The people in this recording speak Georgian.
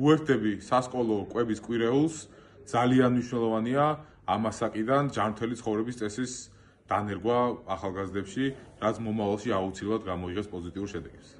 უერთდები სასკოლო კვების კვირეულს ძალიან მნიშვნელოვანია ამასაკიდან ჯანმრთელი ცხოვრების წესის დანერგვა ახალგაზრდებში რაც მომავალში აუცილებლად გამოიღეს პოზიტიურ შედეგებს